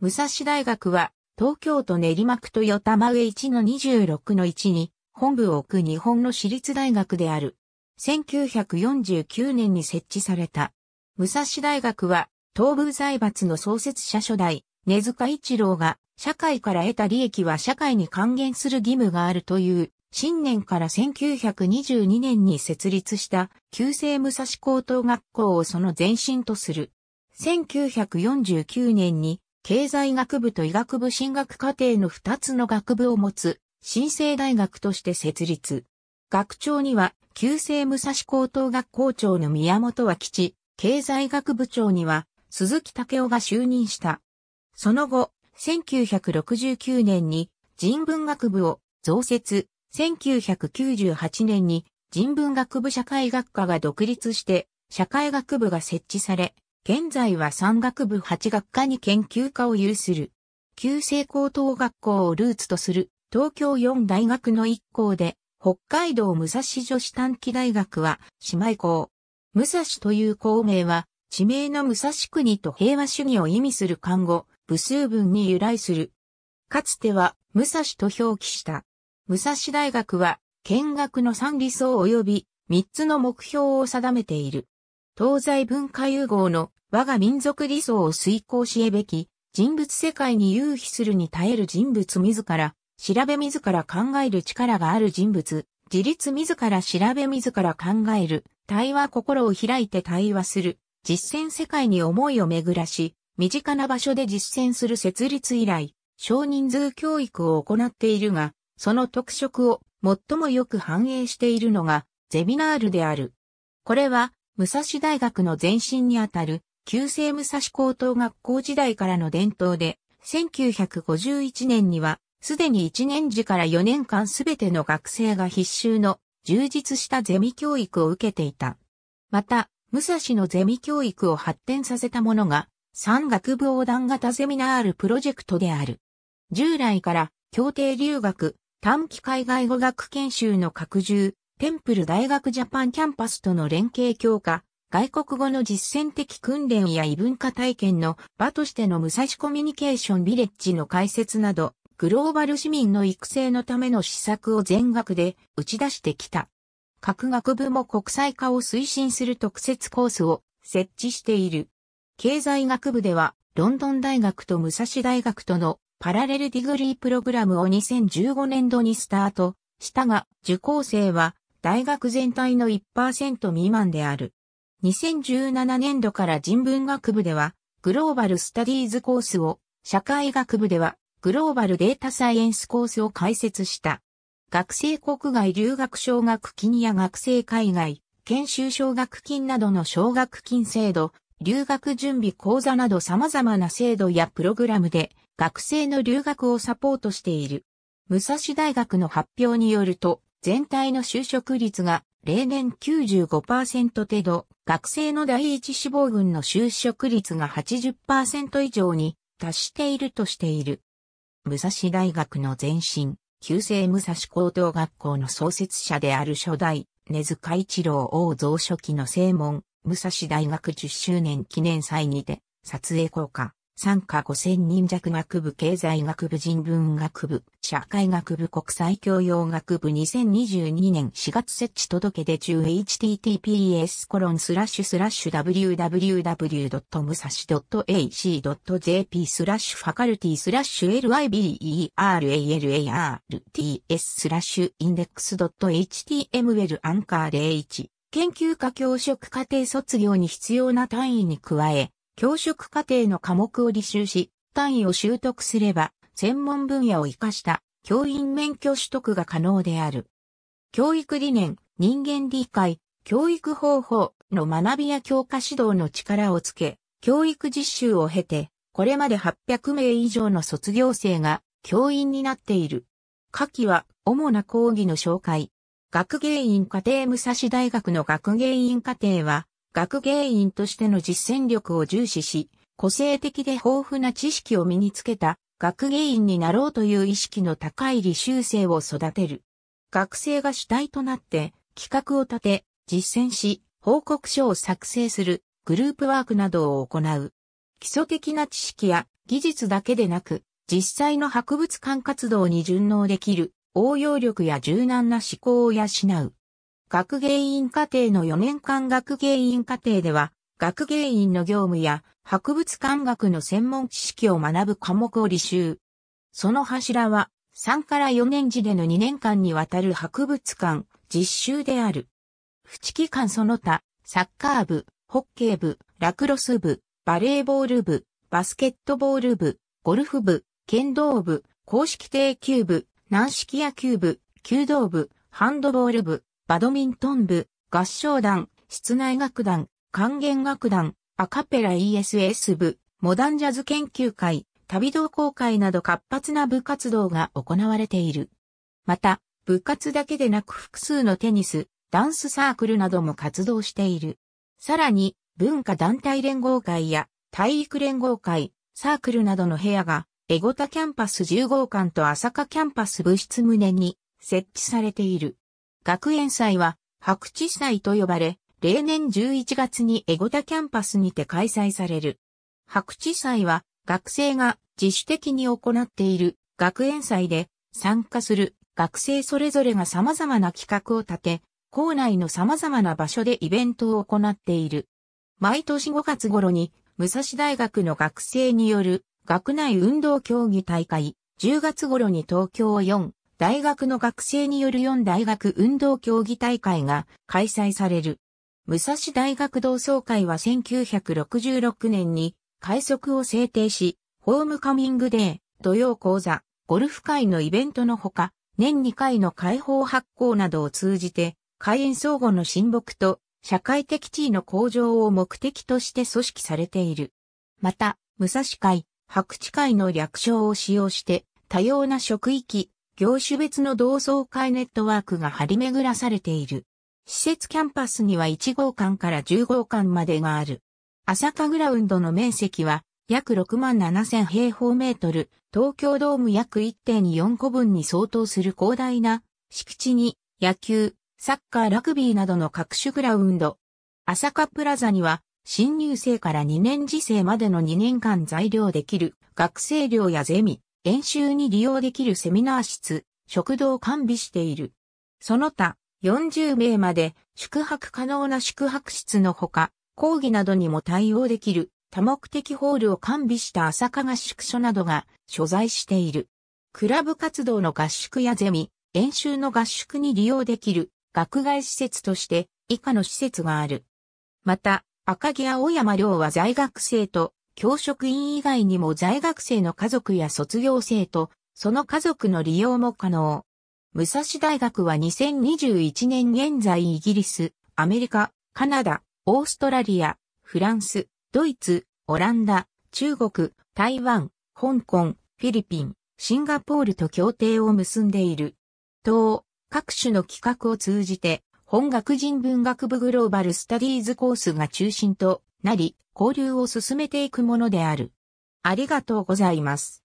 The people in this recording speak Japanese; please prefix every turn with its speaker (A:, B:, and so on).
A: 武蔵大学は、東京都練馬区豊玉上1の26の1に、本部を置く日本の私立大学である。1949年に設置された。武蔵大学は、東部財閥の創設者初代、根塚一郎が、社会から得た利益は社会に還元する義務があるという、新年から1922年に設立した旧制武蔵高等学校をその前身とする。1949年に経済学部と医学部進学課程の2つの学部を持つ、新生大学として設立。学長には、旧制武蔵高等学校長の宮本脇吉、経済学部長には、鈴木武雄が就任した。その後、1969年に人文学部を増設、1998年に人文学部社会学科が独立して、社会学部が設置され、現在は山岳部8学科に研究科を有する。旧制高等学校をルーツとする東京4大学の一校で、北海道武蔵女子短期大学は姉妹校。武蔵という校名は、地名の武蔵国と平和主義を意味する漢語、部数文に由来する。かつては、武蔵と表記した。武蔵大学は、見学の三理想及び三つの目標を定めている。東西文化融合の我が民族理想を遂行しえべき、人物世界に融比するに耐える人物自ら、調べ自ら考える力がある人物、自立自ら調べ自ら考える、対話心を開いて対話する、実践世界に思いを巡らし、身近な場所で実践する設立以来、少人数教育を行っているが、その特色を最もよく反映しているのが、ゼミナールである。これは、武蔵大学の前身にあたる、旧制武蔵高等学校時代からの伝統で、1951年には、すでに1年時から4年間すべての学生が必修の充実したゼミ教育を受けていた。また、武蔵のゼミ教育を発展させたものが、産学部横断型ゼミナールプロジェクトである。従来から、協定留学、短期海外語学研修の拡充、テンプル大学ジャパンキャンパスとの連携強化、外国語の実践的訓練や異文化体験の場としての武蔵コミュニケーションビレッジの開設など、グローバル市民の育成のための施策を全学で打ち出してきた。各学部も国際化を推進する特設コースを設置している。経済学部では、ロンドン大学と武蔵大学とのパラレルディグリープログラムを2015年度にスタートしたが、受講生は大学全体の1%未満である。2017年度から人文学部では、グローバルスタディーズコースを、社会学部では、グローバルデータサイエンスコースを開設した。学生国外留学奨学金や学生海外、研修奨学金などの奨学金制度、留学準備講座など様々な制度やプログラムで学生の留学をサポートしている。武蔵大学の発表によると、全体の就職率が例年95%程度、学生の第一志望群の就職率が80%以上に達しているとしている。武蔵大学の前身、旧制武蔵高等学校の創設者である初代、根塚一郎王蔵書記の正門、武蔵大学10周年記念祭にて、撮影効果。参加5000人弱学部経済学部人文学部社会学部国際教養学部2022年4月設置届出中 https コロンスラッシュスラッシュ w w w m u s a s h a c j p スラッシュファカルティスラッシュ liberalars t スラッシュインデックス .html アンカー01研究科教職課程卒業に必要な単位に加え、教職課程の科目を履修し、単位を習得すれば、専門分野を活かした教員免許取得が可能である。教育理念、人間理解、教育方法の学びや教科指導の力をつけ、教育実習を経て、これまで800名以上の卒業生が教員になっている。下記は主な講義の紹介。学芸員課程武蔵大学の学芸員課程は、学芸員としての実践力を重視し、個性的で豊富な知識を身につけた学芸員になろうという意識の高い履修生を育てる。学生が主体となって企画を立て、実践し、報告書を作成するグループワークなどを行う。基礎的な知識や技術だけでなく、実際の博物館活動に順応できる応用力や柔軟な思考を養う。学芸員課程の4年間学芸員課程では、学芸員の業務や博物館学の専門知識を学ぶ科目を履修。その柱は、3から4年時での2年間にわたる博物館、実習である。知期間その他、サッカー部、ホッケー部、ラクロス部、バレーボール部、バスケットボール部、ゴルフ部、剣道部、公式定球部、軟式野球部、弓道部、ハンドボール部、バドミントン部、合唱団、室内楽団、管弦楽団、アカペラ ESS 部、モダンジャズ研究会、旅同好会など活発な部活動が行われている。また、部活だけでなく複数のテニス、ダンスサークルなども活動している。さらに、文化団体連合会や体育連合会、サークルなどの部屋が、エゴタキャンパス10号館と朝霞キャンパス部室棟に設置されている。学園祭は白地祭と呼ばれ、例年11月にエゴタキャンパスにて開催される。白地祭は学生が自主的に行っている学園祭で参加する学生それぞれが様々な企画を立て、校内の様々な場所でイベントを行っている。毎年5月頃に武蔵大学の学生による学内運動競技大会、10月頃に東京を4、大学の学生による4大学運動競技大会が開催される。武蔵大学同窓会は1966年に快速を制定し、ホームカミングデー、土曜講座、ゴルフ会のイベントのほか、年2回の開放発行などを通じて、開園相互の親睦と社会的地位の向上を目的として組織されている。また、武蔵会、白地会の略称を使用して、多様な職域、業種別の同窓会ネットワークが張り巡らされている。施設キャンパスには1号館から10号館までがある。朝霞グラウンドの面積は約6万7000平方メートル、東京ドーム約1.4個分に相当する広大な敷地に野球、サッカー、ラグビーなどの各種グラウンド。朝霞プラザには新入生から2年次生までの2年間在料できる学生寮やゼミ、演習に利用できるセミナー室、食堂を完備している。その他、40名まで宿泊可能な宿泊室のほか、講義などにも対応できる多目的ホールを完備した朝霞合宿所などが所在している。クラブ活動の合宿やゼミ、演習の合宿に利用できる学外施設として以下の施設がある。また、赤木青山寮は在学生と教職員以外にも在学生の家族や卒業生と、その家族の利用も可能。武蔵大学は2021年現在イギリス、アメリカ、カナダ、オーストラリア、フランス、ドイツ、オランダ、中国、台湾、香港、フィリピン、シンガポールと協定を結んでいる。等、各種の企画を通じて、本学人文学部グローバルスタディーズコースが中心となり、交流を進めていくものである。ありがとうございます。